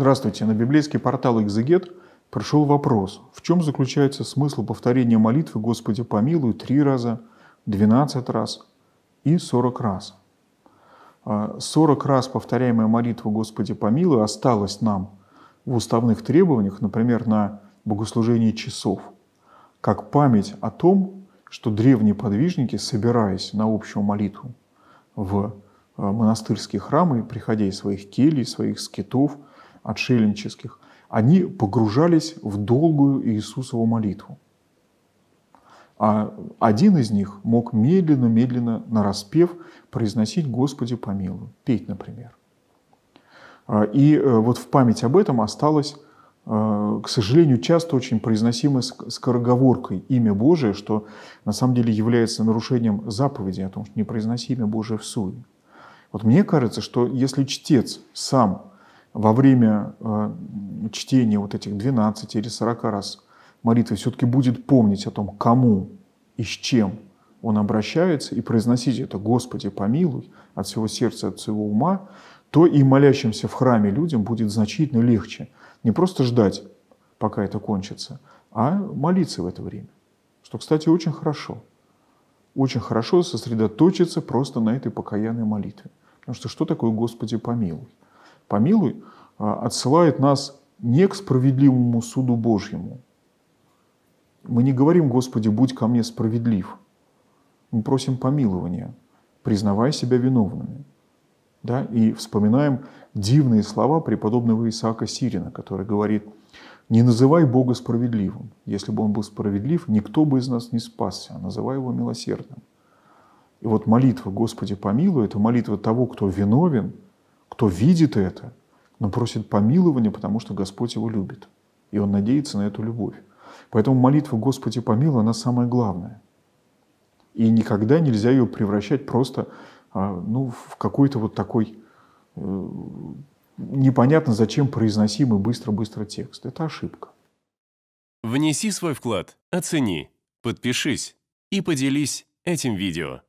Здравствуйте. На библейский портал «Экзегет» пришел вопрос, в чем заключается смысл повторения молитвы «Господи помилуй» три раза, двенадцать раз и сорок раз. А, сорок раз повторяемая молитва «Господи помилуй» осталась нам в уставных требованиях, например, на богослужении часов, как память о том, что древние подвижники, собираясь на общую молитву в а, монастырские храмы, приходя из своих келей, своих скитов – отшельнических, они погружались в долгую Иисусову молитву. А один из них мог медленно-медленно, нараспев, произносить «Господи помилуй», петь, например. А, и э, вот в память об этом осталось, э, к сожалению, часто очень произносимой скороговоркой имя Божие, что на самом деле является нарушением заповеди о том, что не произноси имя Божие в суе. Вот мне кажется, что если чтец сам во время э, чтения вот этих 12 или 40 раз молитвы все-таки будет помнить о том, кому и с чем он обращается, и произносить это «Господи, помилуй» от всего сердца, от всего ума, то и молящимся в храме людям будет значительно легче. Не просто ждать, пока это кончится, а молиться в это время. Что, кстати, очень хорошо. Очень хорошо сосредоточиться просто на этой покаянной молитве. Потому что что такое «Господи, помилуй»? помилуй, а, отсылает нас не к справедливому суду Божьему. Мы не говорим, Господи, будь ко мне справедлив. Мы просим помилования, признавая себя виновными. Да? И вспоминаем дивные слова преподобного Исаака Сирина, который говорит, «Не называй Бога справедливым. Если бы Он был справедлив, никто бы из нас не спасся, а называй Его милосердным». И вот молитва «Господи, помилуй» — это молитва того, кто виновен – кто видит это, но просит помилования, потому что Господь его любит. И он надеется на эту любовь. Поэтому молитва «Господи помилуй» она самая главная. И никогда нельзя ее превращать просто а, ну, в какой-то вот такой э, непонятно зачем произносимый быстро-быстро текст. Это ошибка. Внеси свой вклад, оцени, подпишись и поделись этим видео.